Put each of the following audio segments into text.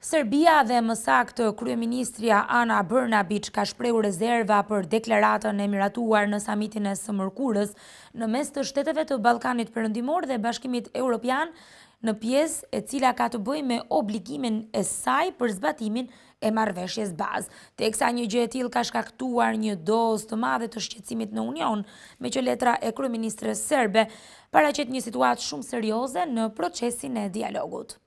Serbia dhe mësak të Kryeministria Ana Brnabic ka shpreu rezerva për deklaratën e miratuar në samitin e mërkurës në mes të shteteve të Balkanit përëndimor dhe bashkimit Europian në pies e cila ka të bëj me obligimin e saj për zbatimin e marveshjes bazë. Teksa një gjëtil ka shkaktuar një dos të madhe të shqecimit në Union me që letra e Kryeministre Serbe para qëtë një situatë shumë serioze në procesin e dialogut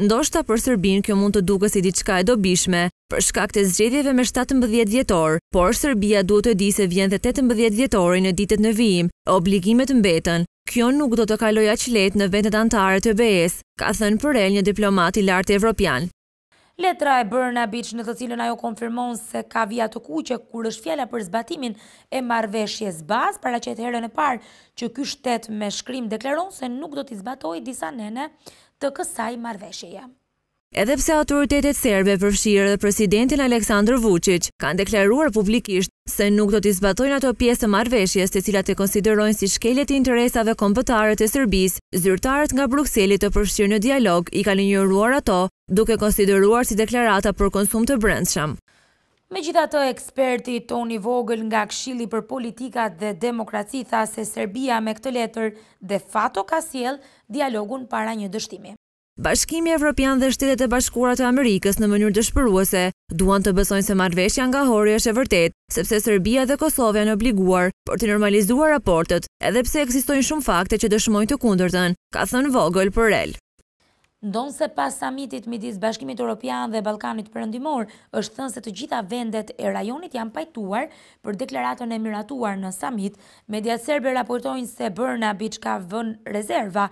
ndoshta për sërbin, kjo mund të duke si diçka e dobishme, për shkak të zgjedhjeve me 17 vjetor, por Serbia duhet të di se vjen dhe 18 vjetori në ditet në vijim, e obligimet mbetën. Kjo nuk do të kaloj aq lehtë në vendet anëtare të BE-s, ka thënë Porel, një diplomat i lartë evropian. Letra e bërë në bëqë në të cilën ajo konfirmon se ka vija të kuqe kur është fjala për zbatimin e marveshjes bazë, para që e të herën e parë që ky shtetë me shkrim deklaron se nuk do t'i zbatoj disa nene të kësaj marveshjeja. Edhe pse autoritetet serbe përfshirë dhe presidentin Aleksandr Vučić kanë deklaruar publikisht se nuk do të zbatojnë ato pjesë të të cilat e konsiderojnë si shkelje i interesave kombëtare të Serbisë, zyrtarët nga Brukseli të përshirë në dialog i kanë injoruar ato, duke konsideruar si deklarata për konsum të brendshëm. Me gjitha të eksperti Toni Vogel nga kshili për politikat dhe demokraci tha se Serbia me këtë letër dhe fato ka siel dialogun para një dështimi. Bashkimi Evropian dhe Shtetet e Bashkuara të Amerikës në mënyrë dëshpëruese duan të besojnë se marrëveshja nga Hori është e vërtetë, sepse Serbia dhe Kosova janë obliguar për të normalizuar raportet, edhe pse ekzistojnë shumë fakte që dëshmojnë të kundërtën, ka thënë vogël për Rel. Ndonse pas samitit midis Bashkimit Evropian dhe Ballkanit Perëndimor, është thënë se të gjitha vendet e rajonit janë pajtuar për deklaratën e miratuar në samit, media serbe raportojnë se Brna Biçka vën rezerva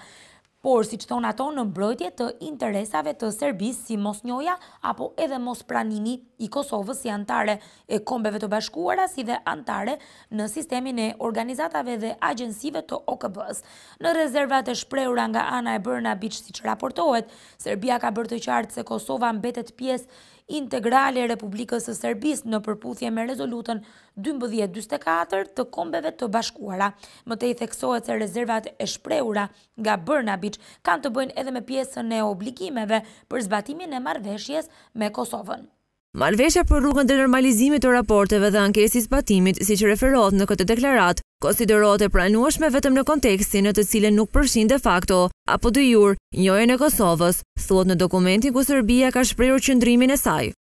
por si që ato në mbrojtje të interesave të Serbisë si mos njoja apo edhe mos pranimi i Kosovës si antare e kombeve të bashkuara si dhe antare në sistemin e organizatave dhe agjensive të okb s Në rezervat e shpreura nga Ana e Bërna si që raportohet, Serbia ka bërë të qartë se Kosova mbetet pjesë integrale Republikës së Serbisë në përputhje me rezolutën 1224 të kombeve të bashkuara. Më te i theksohet se rezervat e shpreura nga Bërna Karabic kanë të bëjnë edhe me pjesën e obligimeve për zbatimin e marveshjes me Kosovën. Marveshja për rrugën dhe normalizimit të raporteve dhe ankesis zbatimit, si që referot në këtë deklarat, konsiderot e pranueshme vetëm në kontekstin në të cilën nuk përshin de facto, apo dy jur, njojën e Kosovës, thot në dokumentin ku Serbia ka shprirë qëndrimin e saj.